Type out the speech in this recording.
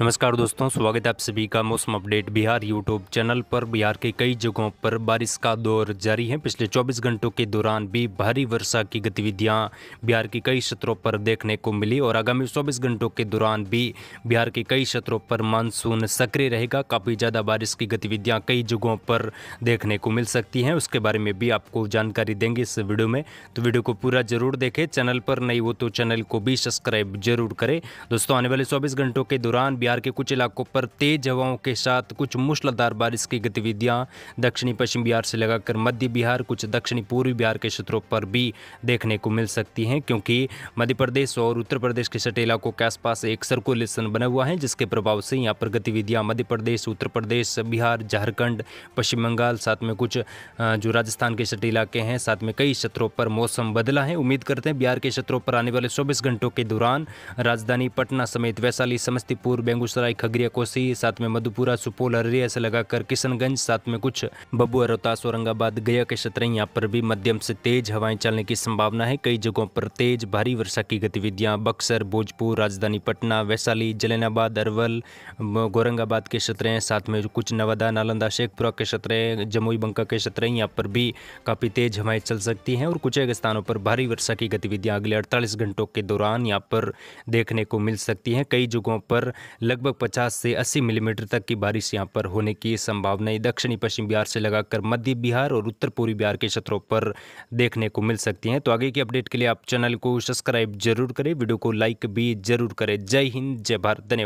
नमस्कार दोस्तों स्वागत है आप सभी का मौसम अपडेट बिहार यूट्यूब चैनल पर बिहार के कई जगहों पर बारिश का दौर जारी है पिछले 24 घंटों के दौरान भी भारी वर्षा की गतिविधियां बिहार के कई क्षेत्रों पर देखने को मिली और आगामी 24 घंटों के दौरान भी बिहार के कई क्षेत्रों पर मानसून सक्रिय रहेगा काफ़ी ज़्यादा बारिश की गतिविधियाँ कई जगहों पर देखने को मिल सकती हैं उसके बारे में भी आपको जानकारी देंगे इस वीडियो में तो वीडियो को पूरा जरूर देखें चैनल पर नहीं हो तो चैनल को भी सब्सक्राइब जरूर करें दोस्तों आने वाले चौबीस घंटों के दौरान बिहार के कुछ इलाकों पर तेज हवाओं के साथ कुछ मूसलाधार बारिश की गतिविधियां दक्षिणी पश्चिम बिहार से लगाकर मध्य बिहार कुछ दक्षिणी पूर्वी बिहार के क्षेत्रों पर भी देखने को मिल सकती हैं क्योंकि मध्य प्रदेश और उत्तर प्रदेश के सटे इलाकों के आसपास एक सर्कुलेशन बना हुआ है जिसके प्रभाव से यहाँ पर गतिविधियाँ मध्य प्रदेश उत्तर प्रदेश बिहार झारखंड पश्चिम बंगाल साथ में कुछ जो राजस्थान के सटे इलाके हैं साथ में कई क्षेत्रों पर मौसम बदला है उम्मीद करते हैं बिहार के क्षेत्रों पर आने वाले चौबीस घंटों के दौरान राजधानी पटना समेत वैशाली समस्तीपुर बेगूसराय खगरिया कोसी साथ में मधुपुरा सुपौल अररिया से लगाकर किशनगंज साथ में कुछ बबुआ रोहतास औरंगाबाद गया के क्षेत्र यहाँ पर भी मध्यम से तेज हवाएं चलने की संभावना है कई जगहों पर तेज भारी वर्षा की गतिविधियां बक्सर भोजपुर राजधानी पटना वैशाली जलेनाबाद अरवल गोरंगाबाद के क्षेत्र हैं साथ में कुछ नवादा नालंदा शेखपुरा के क्षेत्र हैं जमुई बंका के क्षेत्र हैं यहाँ पर भी काफ़ी तेज हवाएं चल सकती हैं और कुछ एक स्थानों पर भारी वर्षा की गतिविधियाँ अगले अड़तालीस घंटों के दौरान यहाँ पर देखने को मिल सकती हैं कई जगहों पर लगभग 50 से 80 मिलीमीटर तक की बारिश यहाँ पर होने की संभावनाएं दक्षिणी पश्चिम बिहार से लगाकर मध्य बिहार और उत्तर पूर्वी बिहार के क्षेत्रों पर देखने को मिल सकती हैं तो आगे की अपडेट के लिए आप चैनल को सब्सक्राइब जरूर करें वीडियो को लाइक भी जरूर करें जय हिंद जय भारत धन्यवाद